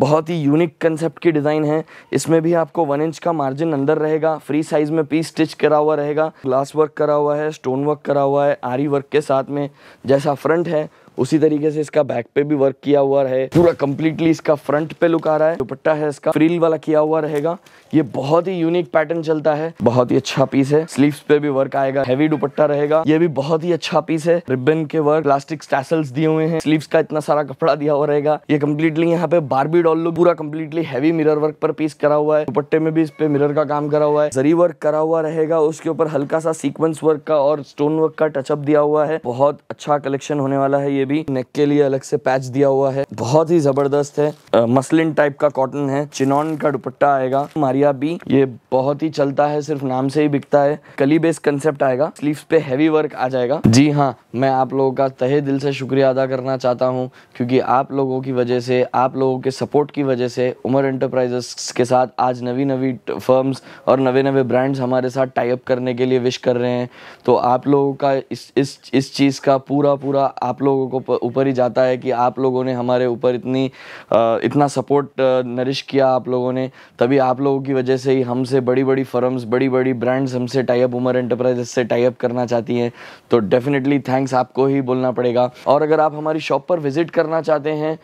बहुत ही unique concept की डिज़ाइन है इसमें भी आपको वन इंच का मार्जिन अंदर रहेगा फ्री साइज में पीस स्टिच करा हुआ रहेगा ग्लास वर्क करा हुआ है स्टोन वर्क करा हुआ है आरी वर्क के साथ में जैसा फ्रंट है उसी तरीके से इसका बैक पे भी वर्क किया हुआ है पूरा कम्प्लीटली इसका फ्रंट पे लुक आ रहा है दुपट्टा है इसका फ्रील वाला किया हुआ रहेगा ये बहुत ही यूनिक पैटर्न चलता है बहुत ही अच्छा पीस है स्लीव्स पे भी वर्क आएगा हैवी दुपट्टा रहेगा ये भी बहुत ही अच्छा पीस है रिबन के वर्क प्लास्टिक स्टैसल्स दिए हुए हैं स्लीव्स का इतना सारा कपड़ा दिया हुआ रहेगा ये कम्प्लीटली यहाँ पे बारबी डॉल लुक पूरा कम्प्लीटली हैवी मिरर वर्क पर पीस करा हुआ है दुपट्टे में भी इस पे मिरर का काम करा हुआ है जरी वर्क करा हुआ रहेगा उसके ऊपर हल्का सा सीक्वेंस वर्क का और स्टोन वर्क का टचअप दिया हुआ है बहुत अच्छा कलेक्शन होने वाला है ये ये भी नेक के लिए अलग से पैच दिया हुआ है बहुत ही जबरदस्त है मसलिन टाइप का कॉटन है चिनॉन का दुपट्टा आएगा मारिया भी ये बहुत ही चलता है सिर्फ नाम से ही बिकता है कली बेस कंसेप्ट आएगा स्लीव्स पे हैवी वर्क आ जाएगा जी हाँ मैं आप लोगों का तहे दिल से शुक्रिया अदा करना चाहता हूँ क्योंकि आप लोगों की वजह से आप लोगों के सपोर्ट की वजह से उमर एंटरप्राइजेस के साथ आज नवी नवी फर्म्स और नवे नवे ब्रांड्स हमारे साथ टाइप करने के लिए विश कर रहे हैं तो आप लोगों का इस इस इस चीज़ का पूरा पूरा आप लोगों को ऊपर ही जाता है कि आप लोगों ने हमारे ऊपर इतनी इतना सपोर्ट नरिश किया आप लोगों ने तभी आप लोगों की वजह से ही हमसे बड़ी बड़ी फर्म्स बड़ी बड़ी ब्रांड्स हमसे टाइप उमर एंटरप्राइजेस से टाइप करना चाहती हैं तो डेफिनेटली थैंक्स आपको ही बोलना पड़ेगा और अगर आप हमारी शॉप पर विजिट करना चाहते हैं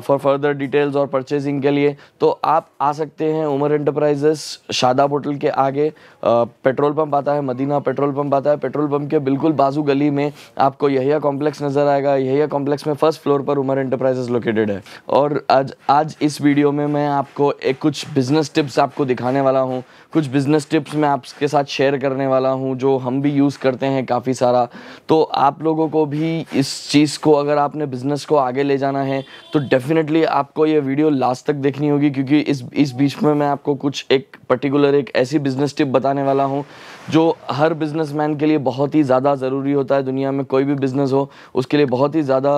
फॉर फर्दर डिटेल्स और परचेजिंग के लिए तो आप आ सकते हैं उमर एंटरप्राइजेस शादाब होटल के आगे पेट्रोल पंप आता है मदीना पेट्रोल पंप आता है पेट्रोल पंप के बिल्कुल बाजू गली में आपको यहिया कॉम्प्लेक्स नज़र आएगा यह लोहिया कॉम्प्लेक्स में फर्स्ट फ्लोर पर उमर एंटरप्राइजेस लोकेटेड है और आज आज इस वीडियो में मैं आपको एक कुछ बिजनेस टिप्स आपको दिखाने वाला हूँ कुछ बिज़नेस टिप्स मैं आपके साथ शेयर करने वाला हूँ जो हम भी यूज़ करते हैं काफ़ी सारा तो आप लोगों को भी इस चीज़ को अगर आपने बिज़नेस को आगे ले जाना है तो डेफ़िनेटली आपको ये वीडियो लास्ट तक देखनी होगी क्योंकि इस इस बीच में मैं आपको कुछ एक पर्टिकुलर एक ऐसी बिज़नेस टिप बताने वाला हूँ जो हर बिजनेस के लिए बहुत ही ज़्यादा ज़रूरी होता है दुनिया में कोई भी बिज़नेस हो उसके लिए बहुत ही ज़्यादा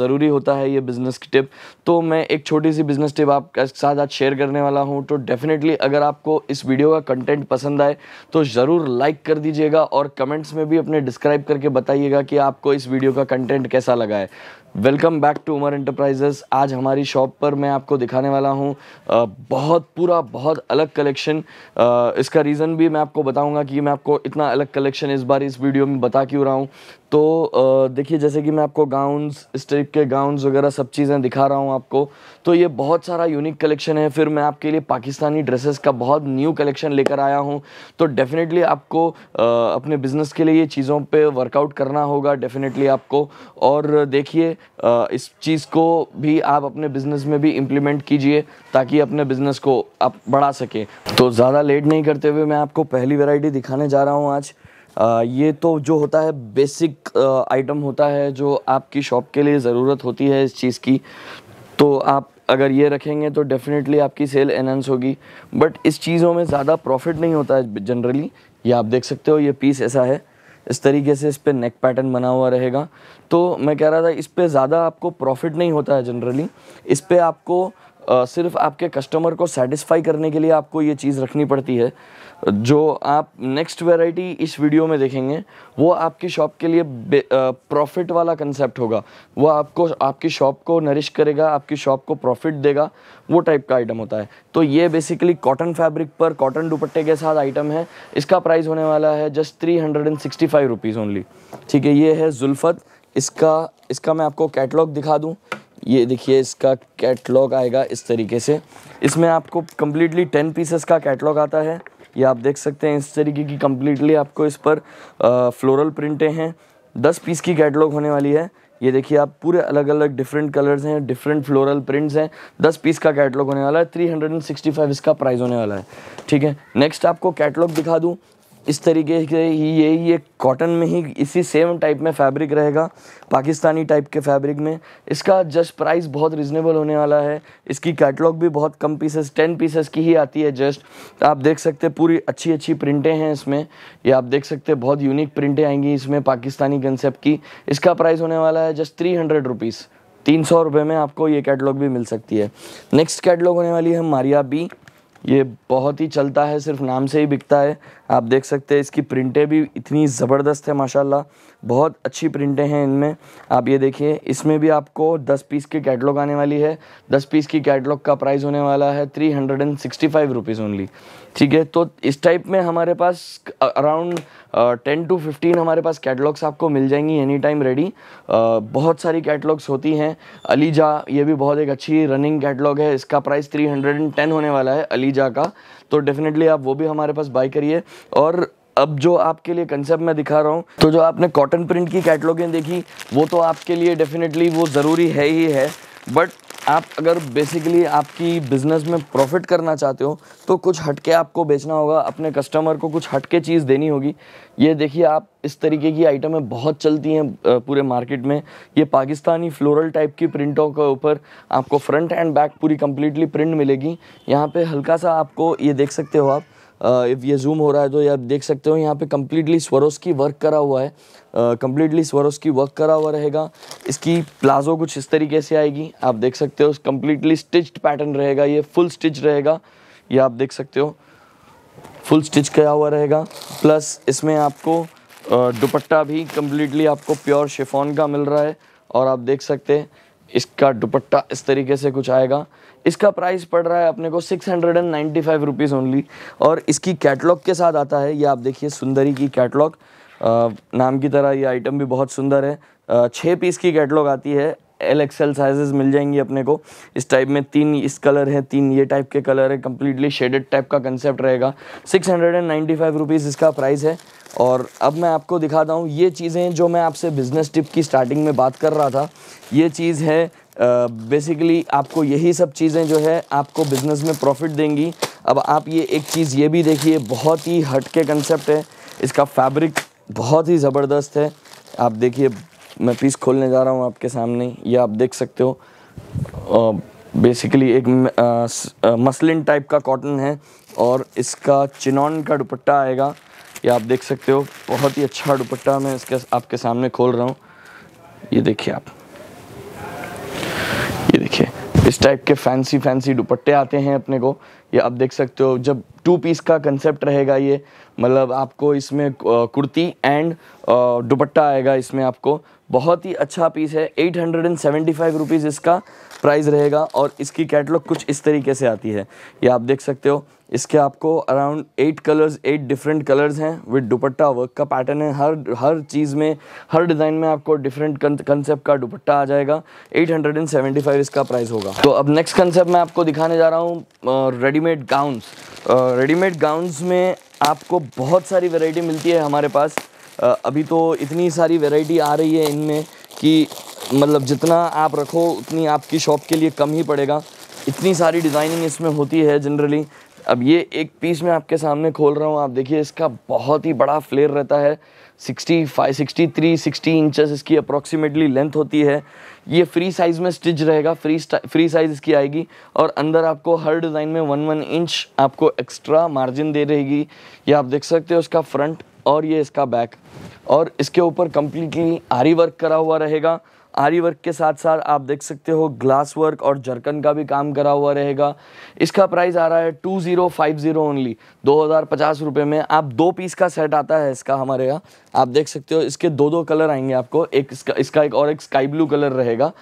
ज़रूरी होता है ये बिज़नेस की टिप तो मैं एक छोटी सी बिज़नेस टिप आपके साथ आज शेयर करने वाला हूँ तो डेफ़िनेटली अगर आपको इस वीडियो होगा कंटेंट पसंद आए तो ज़रूर लाइक कर दीजिएगा और कमेंट्स में भी अपने डिस्क्राइब करके बताइएगा कि आपको इस वीडियो का कंटेंट कैसा लगा है welcome back to Umar enterprises आज हमारी शॉप पर मैं आपको दिखाने वाला हूँ बहुत पूरा बहुत अलग कलेक्शन इसका रीज़न भी मैं आपको बताऊँगा कि मैं आपको इतना अलग कलेक्शन इस बार इस वीडियो में बता क्यों रहा हूँ तो देखिए जैसे कि मैं आपको गाउन्स इस टाइप के गाउन्स वगैरह सब चीज़ें दिखा रहा हूँ आपको तो ये बहुत सारा यूनिक कलेक्शन है फिर मैं आपके लिए पाकिस्तानी ड्रेसेस का बहुत न्यू कलेक्शन लेकर आया हूँ तो डेफ़िनेटली आपको अपने बिज़नेस के लिए ये चीज़ों पर वर्कआउट करना होगा डेफ़िनेटली आपको और देखिए इस चीज़ को भी आप अपने बिजनेस में भी इम्प्लीमेंट कीजिए ताकि अपने बिजनेस को आप बढ़ा सकें तो ज़्यादा लेट नहीं करते हुए मैं आपको पहली वेराइटी दिखाने जा रहा हूँ आज आ, ये तो जो होता है बेसिक आइटम होता है जो आपकी शॉप के लिए ज़रूरत होती है इस चीज़ की तो आप अगर ये रखेंगे तो डेफिनेटली आपकी सेल एनहेंस होगी बट इस चीज़ों में ज़्यादा प्रॉफिट नहीं होता है जनरली ये आप देख सकते हो ये पीस ऐसा है इस तरीके से इस पर नेक पैटर्न बना हुआ रहेगा तो मैं कह रहा था इस पर ज़्यादा आपको प्रॉफिट नहीं होता है जनरली इस पर आपको सिर्फ आपके कस्टमर को सेटिस्फाई करने के लिए आपको ये चीज़ रखनी पड़ती है जो आप नेक्स्ट वेराइटी इस वीडियो में देखेंगे वो आपकी शॉप के लिए प्रॉफिट वाला कंसेप्ट होगा वो आपको आपकी शॉप को नरिश करेगा आपकी शॉप को प्रॉफिट देगा वो टाइप का आइटम होता है तो ये बेसिकली कॉटन फैब्रिक पर कॉटन दुपट्टे के साथ आइटम है इसका प्राइस होने वाला है just three hundred and sixty five rupees only ठीक है ये है जुल्फ़त इसका इसका मैं आपको कैटलॉग दिखा दूँ ये देखिए इसका कैटलॉग आएगा इस तरीके से इसमें आपको कम्प्लीटली टेन पीसेस का कैटलॉग आता है ये आप देख सकते हैं इस तरीके की कम्प्लीटली आपको इस पर फ्लोरल प्रिंटें हैं दस पीस की कैटलॉग होने वाली है ये देखिए आप पूरे अलग अलग डिफरेंट कलर्स हैं डिफरेंट फ्लोरल प्रिंट्स हैं दस पीस का कैटलॉग होने वाला है three hundred and sixty five इसका प्राइस होने वाला है ठीक है नेक्स्ट आपको कैटलॉग दिखा दूँ इस तरीके से ही ये ये कॉटन में ही इसी सेम टाइप में फैब्रिक रहेगा पाकिस्तानी टाइप के फैब्रिक में इसका जस्ट प्राइस बहुत रिजनेबल होने वाला है इसकी कैटलॉग भी बहुत कम पीसेस टेन पीसेस की ही आती है जस्ट तो आप देख सकते पूरी अच्छी अच्छी प्रिंटें हैं इसमें ये आप देख सकते बहुत यूनिक प्रिंटें आएंगी इसमें पाकिस्तानी कंसेप्ट की इसका प्राइस होने वाला है जस्ट थ्री हंड्रेड रुपीज़ तीन सौ रुपये में आपको ये कैटलॉग भी मिल सकती है नेक्स्ट कैटलॉग होने वाली है मारिया बी ये बहुत ही चलता है सिर्फ नाम से ही बिकता है आप देख सकते हैं इसकी प्रिंटें भी इतनी ज़बरदस्त है माशाल्लाह बहुत अच्छी प्रिंटें हैं इनमें आप ये देखिए इसमें भी आपको 10 पीस की कैटलॉग आने वाली है 10 पीस की कैटलॉग का प्राइस होने वाला है three hundred and sixty five rupees only ठीक है तो इस टाइप में हमारे पास अराउंड टेन टू फिफ्टीन हमारे पास कैटलॉग्स आपको मिल जाएंगी एनी टाइम रेडी बहुत सारी कैटलॉग्स होती हैं अलीजा ये भी बहुत एक अच्छी रनिंग कैटलॉग है इसका price three hundred and ten होने वाला है अलीजा का तो डेफिनेटली आप वो भी हमारे पास बाई करिए और अब जो आपके लिए कंसेप्ट मैं दिखा रहा हूँ तो जो आपने कॉटन प्रिंट की कैटलॉगें देखी वो तो आपके लिए डेफिनेटली वो ज़रूरी है ही है बट आप अगर बेसिकली आपकी बिज़नेस में प्रॉफिट करना चाहते हो तो कुछ हटके आपको बेचना होगा अपने कस्टमर को कुछ हटके चीज़ देनी होगी ये देखिए आप इस तरीके की आइटमें बहुत चलती हैं पूरे मार्केट में ये पाकिस्तानी फ्लोरल टाइप की प्रिंटों के ऊपर आपको फ्रंट एंड बैक पूरी कम्प्लीटली प्रिंट मिलेगी यहाँ पे हल्का सा आपको ये देख सकते हो आप इफ़ ये जूम हो रहा है तो ये आप देख सकते हो यहाँ पे कम्प्लीटली स्वरोस की वर्क करा हुआ है कम्प्लीटली स्वरोस की वर्क करा हुआ रहेगा इसकी प्लाजो कुछ इस तरीके से आएगी आप देख सकते हो कम्प्लीटली स्टिच्ड पैटर्न रहेगा ये फुल स्टिच रहेगा ये आप देख सकते हो फुल स्टिच किया हुआ रहेगा प्लस इसमें आपको दुपट्टा भी कम्प्लीटली आपको प्योर शेफोन का मिल रहा है और आप देख सकते हैं इसका दुपट्टा इस तरीके से कुछ आएगा इसका प्राइस पड़ रहा है अपने को six hundred and ninety five rupees only और इसकी कैटलॉग के साथ आता है ये आप देखिए सुंदरी की कैटलॉग नाम की तरह ये आइटम भी बहुत सुंदर है छः पीस की कैटलॉग आती है एल एक्सएल साइजेस मिल जाएंगी अपने को इस टाइप में तीन इस कलर है तीन ये टाइप के कलर है कम्प्लीटली शेडेड टाइप का कंसेप्ट रहेगा six hundred and ninety five rupees इसका प्राइस है और अब मैं आपको दिखाता हूँ ये चीज़ें जो मैं आपसे बिज़नेस टिप की स्टार्टिंग में बात कर रहा था ये चीज़ है बेसिकली uh, आपको यही सब चीज़ें जो है आपको बिज़नेस में प्रॉफिट देंगी अब आप ये एक चीज़ ये भी देखिए बहुत ही हटके कंसेप्ट है इसका फैब्रिक बहुत ही ज़बरदस्त है आप देखिए मैं पीस खोलने जा रहा हूँ आपके सामने ये आप देख सकते हो बेसिकली uh, एक मसलिन uh, टाइप का कॉटन है और इसका चिनॉन का दुपट्टा आएगा ये आप देख सकते हो बहुत ही अच्छा दुपट्टा मैं इसके आपके सामने खोल रहा हूँ ये देखिए आप इस टाइप के फैंसी फैंसी दुपट्टे आते हैं अपने को ये आप देख सकते हो जब टू पीस का कंसेप्ट रहेगा ये मतलब आपको इसमें कुर्ती एंड दुपट्टा आएगा इसमें आपको बहुत ही अच्छा पीस है eight hundred and seventy five rupees इसका प्राइस रहेगा और इसकी कैटलॉग कुछ इस तरीके से आती है ये आप देख सकते हो इसके आपको around eight colours eight different colours हैं विद दुपट्टा वर्क का पैटर्न है हर हर चीज़ में हर डिज़ाइन में आपको डिफरेंट कंसेप्ट का दुपट्टा आ जाएगा 875 इसका प्राइस होगा तो अब नेक्स्ट कंसेप्ट मैं आपको दिखाने जा रहा हूँ रेडीमेड गाउन्स रेडीमेड गाउन्स में आपको बहुत सारी वेराइटी मिलती है हमारे पास uh, अभी तो इतनी सारी वेराइटी आ रही है इनमें कि मतलब जितना आप रखो उतनी आपकी शॉप के लिए कम ही पड़ेगा इतनी सारी डिज़ाइनिंग इसमें होती है जनरली अब ये एक पीस मैं आपके सामने खोल रहा हूँ आप देखिए इसका बहुत ही बड़ा फ्लेयर रहता है 65, 63, 60 इंचेस इसकी अप्रॉक्सीमेटली लेंथ होती है ये फ्री साइज़ में स्टिच रहेगा फ्री फ्री साइज़ इसकी आएगी और अंदर आपको हर डिज़ाइन में वन वन इंच आपको एक्स्ट्रा मार्जिन दे रहेगी ये आप देख सकते हो इसका फ्रंट और ये इसका बैक और इसके ऊपर कम्प्लीटली आरी वर्क करा हुआ रहेगा आरी वर्क के साथ साथ आप देख सकते हो ग्लास वर्क और जरकन का भी काम करा हुआ रहेगा इसका प्राइस आ रहा है two zero five zero only दो हज़ार पचास रुपये में आप दो पीस का सेट आता है इसका हमारे यहाँ आप देख सकते हो इसके दो दो कलर आएंगे आपको एक इसका इसका एक और एक स्काई ब्लू कलर रहेगा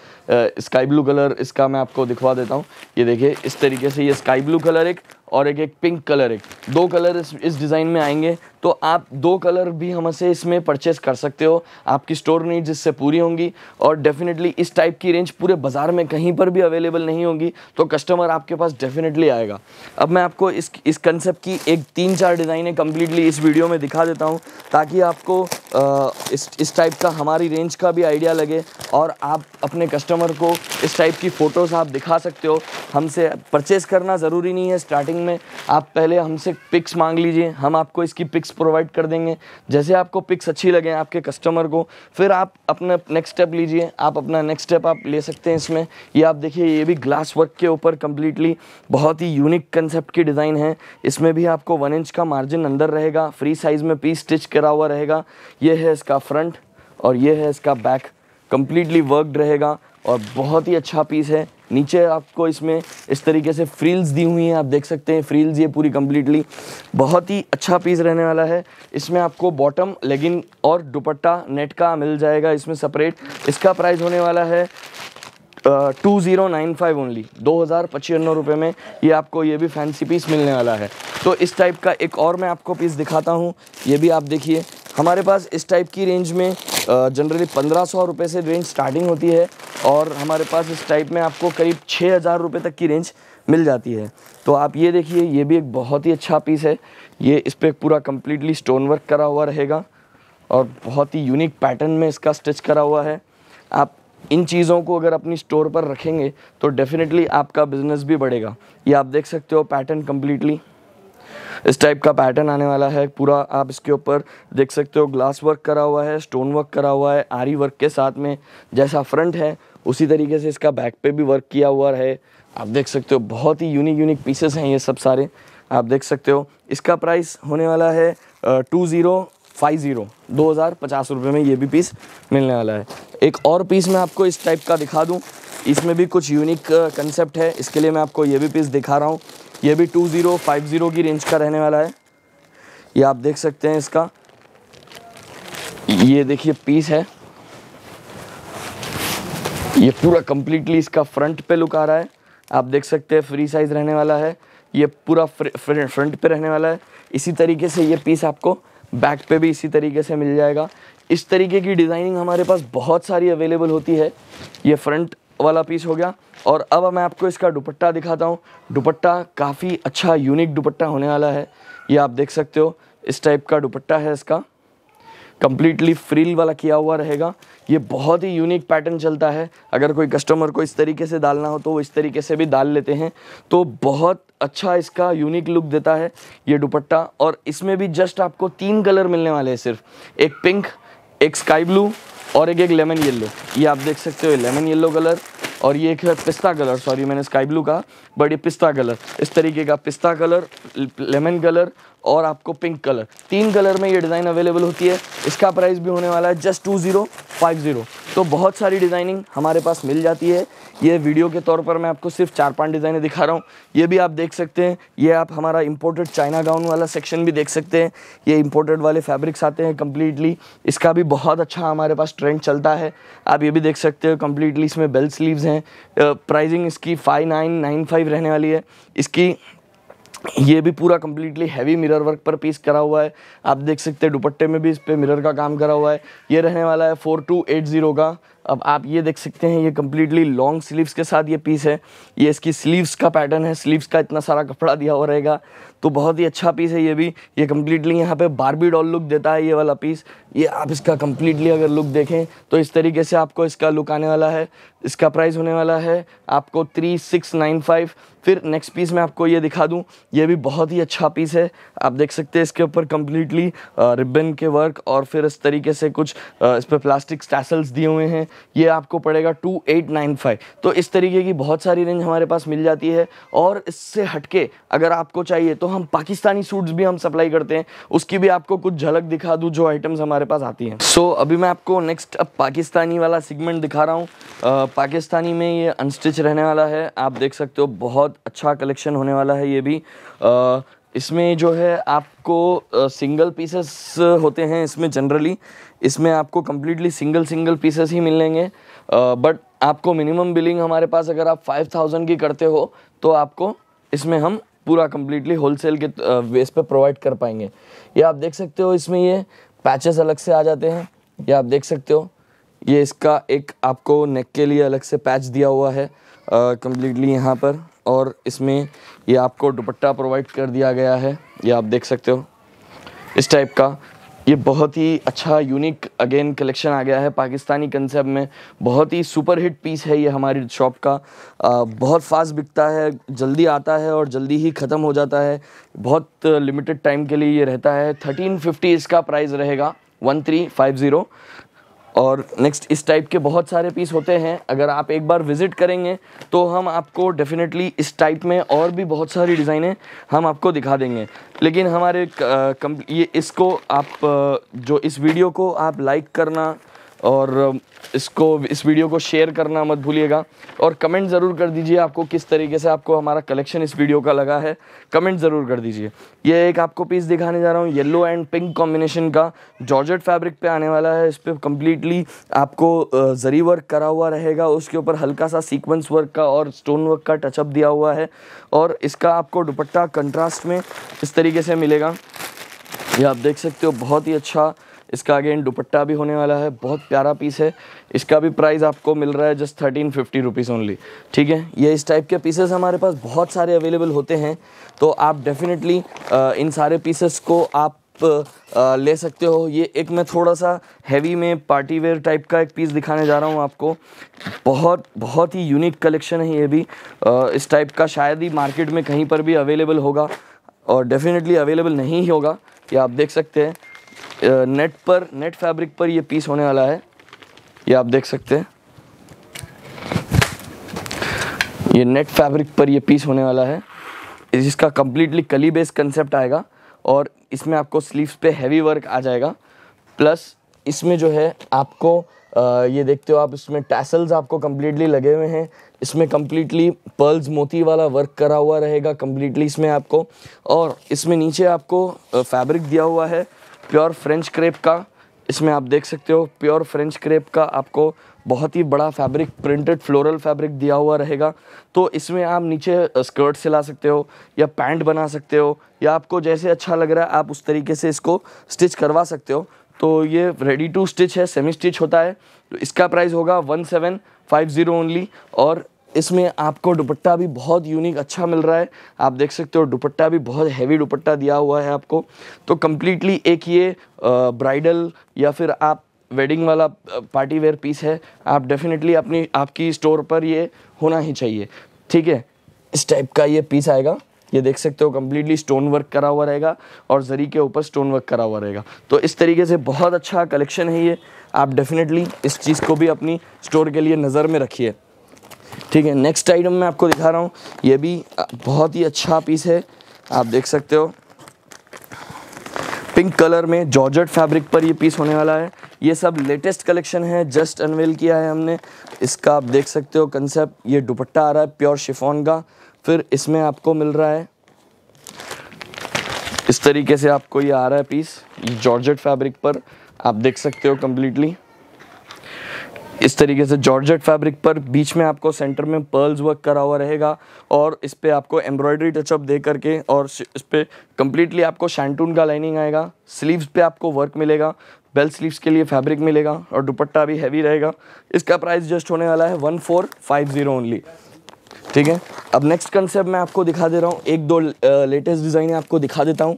स्काई ब्लू कलर इसका मैं आपको दिखवा देता हूँ ये देखिए इस तरीके से ये स्काई ब्लू कलर एक और एक एक पिंक कलर एक दो कलर इस इस डिज़ाइन में आएंगे तो आप दो कलर भी हमसे इसमें परचेस कर सकते हो आपकी स्टोर नीड्स इससे पूरी होंगी और डेफिनेटली इस टाइप की रेंज पूरे बाज़ार में कहीं पर भी अवेलेबल नहीं होगी तो कस्टमर आपके पास डेफिनेटली आएगा अब मैं आपको इस इस कंसेप्ट की एक तीन चार डिज़ाइनें कम्प्लीटली इस वीडियो में दिखा देता हूँ ताकि आपको you इस इस टाइप का हमारी रेंज का भी आइडिया लगे और आप अपने कस्टमर को इस टाइप की फ़ोटोज़ आप दिखा सकते हो हमसे परचेज़ करना ज़रूरी नहीं है स्टार्टिंग में आप पहले हमसे पिक्स मांग लीजिए हम आपको इसकी पिक्स प्रोवाइड कर देंगे जैसे आपको पिक्स अच्छी लगे आपके कस्टमर को फिर आप अपना नेक्स्ट स्टेप लीजिए आप अपना नेक्स्ट स्टेप आप ले सकते हैं इसमें ये आप देखिए ये भी ग्लास वर्क के ऊपर कम्प्लीटली बहुत ही यूनिक कंसेप्ट की डिज़ाइन है इसमें भी आपको वन इंच का मार्जिन अंदर रहेगा फ्री साइज़ में पीस स्टिच करा हुआ रहेगा ये है इसका फ्रंट और ये है इसका बैक कम्प्लीटली वर्कड रहेगा और बहुत ही अच्छा पीस है नीचे आपको इसमें इस तरीके से फ्रील्स दी हुई हैं आप देख सकते हैं फ्रील्स ये पूरी कम्प्लीटली बहुत ही अच्छा पीस रहने वाला है इसमें आपको बॉटम लेगिन और दुपट्टा नेट का मिल जाएगा इसमें सेपरेट इसका प्राइस होने वाला है two zero nine five only दो हज़ार पचानवे रुपये में ये आपको ये भी फैंसी पीस मिलने वाला है तो इस टाइप का एक और मैं आपको पीस दिखाता हूँ ये भी आप देखिए हमारे पास इस टाइप की रेंज में जनरली पंद्रह सौ रुपये से रेंज स्टार्टिंग होती है और हमारे पास इस टाइप में आपको करीब छः हज़ार रुपये तक की रेंज मिल जाती है तो आप ये देखिए ये भी एक बहुत ही अच्छा पीस है ये इस पर पूरा कम्प्लीटली स्टोन वर्क करा हुआ रहेगा और बहुत ही यूनिक पैटर्न में इसका स्टिच करा हुआ है आप इन चीज़ों को अगर अपनी स्टोर पर रखेंगे तो डेफ़िनेटली आपका बिज़नेस भी बढ़ेगा ये आप देख सकते हो पैटर्न कम्प्लीटली इस टाइप का पैटर्न आने वाला है पूरा आप इसके ऊपर देख सकते हो ग्लास वर्क करा हुआ है स्टोन वर्क करा हुआ है आरी वर्क के साथ में जैसा फ्रंट है उसी तरीके से इसका बैक पे भी वर्क किया हुआ है आप देख सकते हो बहुत ही यूनिक यूनिक पीसेस हैं ये सब सारे आप देख सकते हो इसका प्राइस होने वाला है टू ज़ीरो फाइव ज़ीरो दो हज़ार पचास रुपये में ये भी पीस मिलने वाला है एक और पीस मैं आपको इस टाइप का दिखा दूँ इसमें भी कुछ यूनिक कंसेप्ट है इसके लिए मैं आपको ये भी पीस दिखा रहा हूँ ये भी टू ज़ीरो फाइव ज़ीरो की रेंज का रहने वाला है ये आप देख सकते हैं इसका ये देखिए पीस है ये पूरा कम्प्लीटली इसका फ्रंट पे लुक आ रहा है आप देख सकते हैं फ्री साइज रहने वाला है ये पूरा फ्रंट पे रहने वाला है इसी तरीके से ये पीस आपको बैक पे भी इसी तरीके से मिल जाएगा इस तरीके की डिज़ाइनिंग हमारे पास बहुत सारी अवेलेबल होती है ये फ्रंट वाला पीस हो गया और अब मैं आपको इसका दुपट्टा दिखाता हूँ दुपट्टा काफ़ी अच्छा यूनिक दुपट्टा होने वाला है ये आप देख सकते हो इस टाइप का दुपट्टा है इसका कम्प्लीटली फ्रील वाला किया हुआ रहेगा ये बहुत ही यूनिक पैटर्न चलता है अगर कोई कस्टमर को इस तरीके से डालना हो तो वो इस तरीके से भी डाल लेते हैं तो बहुत अच्छा इसका यूनिक लुक देता है ये दुपट्टा और इसमें भी जस्ट आपको तीन कलर मिलने वाले हैं सिर्फ एक पिंक एक स्काई ब्लू और एक एक लेमन येलो ये आप देख सकते हो लेमन येलो कलर और ये एक है पिस्ता कलर सॉरी मैंने स्काई ब्लू कहा बट ये पिस्ता कलर इस तरीके का पिस्ता कलर लेमन कलर और आपको पिंक कलर तीन कलर में ये डिज़ाइन अवेलेबल होती है इसका प्राइस भी होने वाला है just two zero five zero तो बहुत सारी डिज़ाइनिंग हमारे पास मिल जाती है ये वीडियो के तौर पर मैं आपको सिर्फ चार पांच डिज़ाइनें दिखा रहा हूँ ये भी आप देख सकते हैं ये आप हमारा इम्पोर्टेड चाइना गाउन वाला सेक्शन भी देख सकते हैं ये इम्पोर्टेड वाले फैब्रिक्स आते हैं कम्प्लीटली इसका भी बहुत अच्छा हमारे पास ट्रेंड चलता है आप ये भी देख सकते हो कम्प्लीटली इसमें बेल्ट स्लीव हैं प्राइजिंग इसकी फाइव नाइन नाइन फाइव रहने वाली है इसकी ये भी पूरा कम्प्लीटली हैवी मिरर वर्क पर पीस करा हुआ है आप देख सकते हैं दुपट्टे में भी इस पर मिरर का काम करा हुआ है ये रहने वाला है फोर टू एट ज़ीरो का अब आप ये देख सकते हैं ये कम्प्लीटली लॉन्ग स्लीव्स के साथ ये पीस है ये इसकी स्लीव्स का पैटर्न है स्लीव्स का इतना सारा कपड़ा दिया हुआ रहेगा तो बहुत ही अच्छा पीस है ये भी ये कम्प्लीटली यहाँ पे बारबी डॉल लुक देता है ये वाला पीस ये आप इसका कम्प्लीटली अगर लुक देखें तो इस तरीके से आपको इसका लुक आने वाला है इसका प्राइस होने वाला है आपको थ्री सिक्स नाइन फाइव फिर नेक्स्ट पीस मैं आपको ये दिखा दूँ ये भी बहुत ही अच्छा पीस है आप देख सकते हैं इसके ऊपर कम्प्लीटली रिबन के वर्क और फिर इस तरीके से कुछ इस पर प्लास्टिक स्टैसल्स दिए हुए हैं ये आपको पड़ेगा टू एट नाइन फाइव तो इस तरीके की बहुत सारी रेंज हमारे पास मिल जाती है और इससे हटके अगर आपको चाहिए तो हम पाकिस्तानी सूट्स भी हम सप्लाई करते हैं उसकी भी आपको कुछ झलक दिखा दूँ जो आइटम्स हमारे पास आती हैं सो so, अभी मैं आपको नेक्स्ट अब पाकिस्तानी वाला सिगमेंट दिखा रहा हूँ पाकिस्तानी में ये अनस्टिच रहने वाला है आप देख सकते हो बहुत अच्छा कलेक्शन होने वाला है ये भी आ, इसमें जो है आपको सिंगल पीसेस होते हैं इसमें जनरली इसमें आपको कम्प्लीटली सिंगल सिंगल पीसेस ही मिलेंगे बट आपको मिनिमम बिलिंग हमारे पास अगर आप फाइव थाउजेंड की करते हो तो आपको इसमें हम पूरा कम्प्लीटली होलसेल के बेस पे प्रोवाइड कर पाएंगे ये आप देख सकते हो इसमें ये पैचेस अलग से आ जाते हैं ये आप देख सकते हो ये इसका एक आपको नेक के लिए अलग से पैच दिया हुआ है कम्प्लीटली यहाँ पर और इसमें ये आपको दुपट्टा प्रोवाइड कर दिया गया है ये आप देख सकते हो इस टाइप का ये बहुत ही अच्छा यूनिक अगेन कलेक्शन आ गया है पाकिस्तानी कंसेप्ट में बहुत ही सुपर हिट पीस है ये हमारी शॉप का आ, बहुत फास्ट बिकता है जल्दी आता है और जल्दी ही ख़त्म हो जाता है बहुत लिमिटेड टाइम के लिए ये रहता है थर्टीन फिफ्टी इसका प्राइस रहेगा वन थ्री फाइव ज़ीरो और नेक्स्ट इस टाइप के बहुत सारे पीस होते हैं अगर आप एक बार विज़िट करेंगे तो हम आपको डेफिनेटली इस टाइप में और भी बहुत सारी डिज़ाइनें हम आपको दिखा देंगे लेकिन हमारे ये इसको आप जो इस वीडियो को आप लाइक करना और इसको इस वीडियो को शेयर करना मत भूलिएगा और कमेंट ज़रूर कर दीजिए आपको किस तरीके से आपको हमारा कलेक्शन इस वीडियो का लगा है कमेंट ज़रूर कर दीजिए ये एक आपको पीस दिखाने जा रहा हूँ येलो एंड पिंक कॉम्बिनेशन का जॉर्जेट फैब्रिक पे आने वाला है इस पर कम्प्लीटली आपको जरी वर्क करा हुआ रहेगा उसके ऊपर हल्का सा सीक्वेंस वर्क का और स्टोन वर्क का टचअप दिया हुआ है और इसका आपको दुपट्टा कंट्रास्ट में इस तरीके से मिलेगा ये आप देख सकते हो बहुत ही अच्छा इसका अगेन दुपट्टा भी होने वाला है बहुत प्यारा पीस है इसका भी प्राइस आपको मिल रहा है just thirteen fifty rupees only ठीक है ये इस टाइप के पीसेस हमारे पास बहुत सारे अवेलेबल होते हैं तो आप डेफिनेटली इन सारे पीसेस को आप ले सकते हो ये एक मैं थोड़ा सा हैवी में पार्टी वेयर टाइप का एक पीस दिखाने जा रहा हूँ आपको बहुत बहुत ही यूनिक कलेक्शन है ये भी इस टाइप का शायद ही मार्केट में कहीं पर भी अवेलेबल होगा और डेफिनेटली अवेलेबल नहीं होगा ये आप देख सकते हैं नेट पर नेट फैब्रिक पर ये पीस होने वाला है ये आप देख सकते हैं ये नेट फैब्रिक पर ये पीस होने वाला है जिसका कम्प्लीटली कली बेस कंसेप्ट आएगा और इसमें आपको स्लीव्स पे हैवी वर्क आ जाएगा प्लस इसमें जो है आपको ये देखते हो आप इसमें टैसल्स आपको कम्प्लीटली लगे हुए हैं इसमें कम्प्लीटली पर्ल्स मोती वाला वर्क करा हुआ रहेगा कम्प्लीटली इसमें आपको और इसमें नीचे आपको फैब्रिक दिया हुआ है प्योर फ्रेंच क्रेप का इसमें आप देख सकते हो प्योर फ्रेंच क्रेप का आपको बहुत ही बड़ा फैब्रिक प्रिंटेड फ्लोरल फैब्रिक दिया हुआ रहेगा तो इसमें आप नीचे स्कर्ट सिला सकते हो या पैंट बना सकते हो या आपको जैसे अच्छा लग रहा है आप उस तरीके से इसको स्टिच करवा सकते हो तो ये रेडी टू स्टिच है सेमी स्टिच होता है तो इसका प्राइस होगा one seven five zero only और इसमें आपको दुपट्टा भी बहुत यूनिक अच्छा मिल रहा है आप देख सकते हो दुपट्टा भी बहुत हैवी दुपट्टा दिया हुआ है आपको तो कम्प्लीटली एक ये ब्राइडल या फिर आप वेडिंग वाला पार्टी वेयर पीस है आप डेफिनेटली अपनी आपकी स्टोर पर ये होना ही चाहिए ठीक है इस टाइप का ये पीस आएगा ये देख सकते हो कम्प्लीटली स्टोन वर्क करा हुआ रहेगा और जरी के ऊपर स्टोन वर्क करा हुआ रहेगा तो इस तरीके से बहुत अच्छा कलेक्शन है ये आप डेफिनेटली इस चीज़ को भी अपनी स्टोर के लिए नज़र में रखिए ठीक है नेक्स्ट आइटम मैं आपको दिखा रहा हूँ ये भी बहुत ही अच्छा पीस है आप देख सकते हो पिंक कलर में जॉर्जट फैब्रिक पर ये पीस होने वाला है ये सब लेटेस्ट कलेक्शन है जस्ट अनवेल किया है हमने इसका आप देख सकते हो कंसेप्ट ये दुपट्टा आ रहा है प्योर शिफॉन का फिर इसमें आपको मिल रहा है इस तरीके से आपको ये आ रहा है पीस जॉर्जेट फैब्रिक पर आप देख सकते हो कम्प्लीटली इस तरीके से जॉर्जेट फैब्रिक पर बीच में आपको सेंटर में पर्ल्स वर्क करा हुआ रहेगा और इस पर आपको एम्ब्रॉयडरी टचअप दे करके और इस पर कम्प्लीटली आपको शैंटून का लाइनिंग आएगा स्लीव्स पे आपको वर्क मिलेगा बेल स्लीव्स के लिए फैब्रिक मिलेगा और दुपट्टा भी हैवी रहेगा इसका प्राइस जस्ट होने वाला है one four five zero only ठीक है अब नेक्स्ट कंसेप्ट मैं आपको दिखा दे रहा हूँ एक दो लेटेस्ट डिज़ाइन आपको दिखा देता हूँ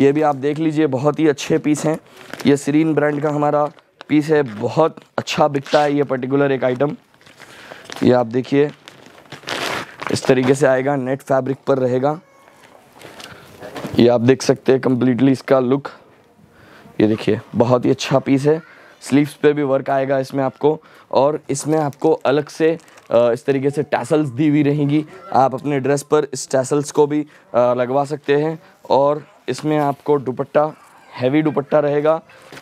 ये भी आप देख लीजिए बहुत ही अच्छे पीस हैं ये सीरीन ब्रांड का हमारा पीस है बहुत अच्छा बिकता है ये पर्टिकुलर एक आइटम ये आप देखिए इस तरीके से आएगा नेट फैब्रिक पर रहेगा ये आप देख सकते हैं कम्प्लीटली इसका लुक ये देखिए बहुत ही अच्छा पीस है स्लीव्स पे भी वर्क आएगा इसमें आपको और इसमें आपको अलग से इस तरीके से टैसल्स दी हुई रहेंगी आप अपने ड्रेस पर इस टैसल्स को भी लगवा सकते हैं और इसमें आपको दुपट्टा हैवी दुपट्टा रहेगा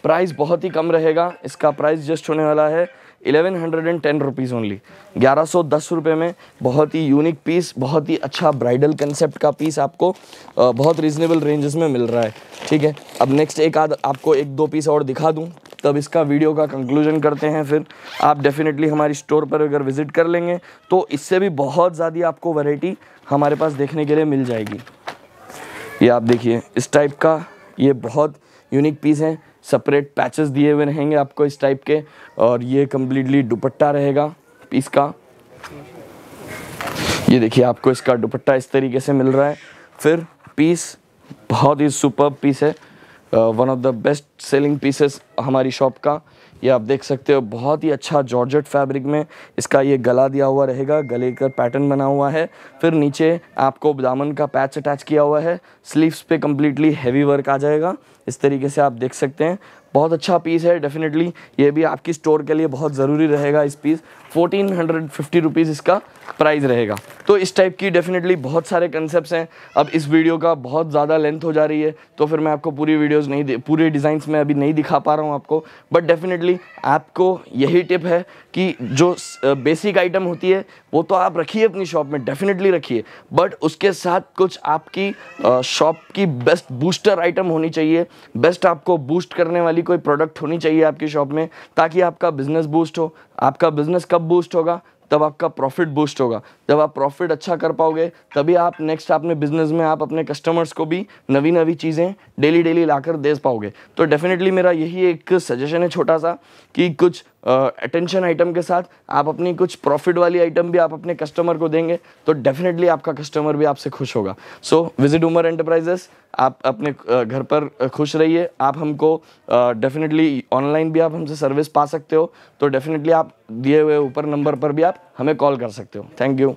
प्राइस बहुत ही कम रहेगा इसका प्राइस जस्ट होने वाला है eleven hundred and ten rupees only ग्यारह सौ दस रुपये में बहुत ही यूनिक पीस बहुत ही अच्छा ब्राइडल कंसेप्ट का पीस आपको बहुत रीजनेबल रेंजेस में मिल रहा है ठीक है अब नेक्स्ट एक आध आपको एक दो पीस और दिखा दूँ तब इसका वीडियो का कंक्लूजन करते हैं फिर आप डेफिनेटली हमारी स्टोर पर अगर विज़िट कर लेंगे तो इससे भी बहुत ज़्यादा आपको वैरायटी हमारे पास देखने के लिए मिल जाएगी ये आप देखिए इस टाइप का ये बहुत यूनिक पीस हैं सेपरेट पैचेस दिए हुए रहेंगे आपको इस टाइप के और ये कम्प्लीटली दुपट्टा रहेगा पीस का ये देखिए आपको इसका दुपट्टा इस तरीके से मिल रहा है फिर पीस बहुत ही सुपर पीस है one of the best selling pieces हमारी शॉप का ये आप देख सकते हो बहुत ही अच्छा जॉर्जेट फैब्रिक में इसका ये गला दिया हुआ रहेगा गले का पैटर्न बना हुआ है फिर नीचे आपको दामन का पैच अटैच किया हुआ है स्लीव्स पे कम्प्लीटली हैवी वर्क आ जाएगा इस तरीके से आप देख सकते हैं बहुत अच्छा पीस है डेफिनेटली ये भी आपकी स्टोर के लिए बहुत ज़रूरी रहेगा इस piece fourteen hundred fifty rupees इसका प्राइस रहेगा तो इस टाइप की डेफिनेटली बहुत सारे कंसेप्ट हैं अब इस वीडियो का बहुत ज़्यादा लेंथ हो जा रही है तो फिर मैं आपको पूरी वीडियोज़ नहीं पूरे डिज़ाइंस में अभी नहीं दिखा पा रहा हूँ आपको बट डेफिनेटली आपको यही टिप है कि जो बेसिक आइटम होती है वो तो आप रखिए अपनी शॉप में डेफिनेटली रखिए बट उसके साथ कुछ आपकी शॉप की बेस्ट बूस्टर आइटम होनी चाहिए बेस्ट आपको बूस्ट करने वाली कोई प्रोडक्ट होनी चाहिए आपकी शॉप में ताकि आपका बिजनेस बूस्ट हो आपका बिजनेस कब बूस्ट होगा तब आपका प्रॉफिट बूस्ट होगा जब आप प्रॉफिट अच्छा कर पाओगे तभी आप नेक्स्ट अपने बिजनेस में आप अपने कस्टमर्स को भी नवी नवी चीज़ें डेली डेली लाकर दे पाओगे तो डेफिनेटली मेरा यही एक सजेशन है छोटा सा कि कुछ अटेंशन आइटम के साथ आप अपनी कुछ प्रॉफिट वाली आइटम भी आप अपने कस्टमर को देंगे तो डेफिनेटली आपका कस्टमर भी आपसे खुश होगा सो विजिट उमर एंटरप्राइजेस आप अपने घर पर खुश रहिए आप हमको डेफिनेटली ऑनलाइन भी आप हमसे सर्विस पा सकते हो तो डेफिनेटली आप दिए हुए ऊपर नंबर पर भी आप हमें कॉल कर सकते हो थैंक यू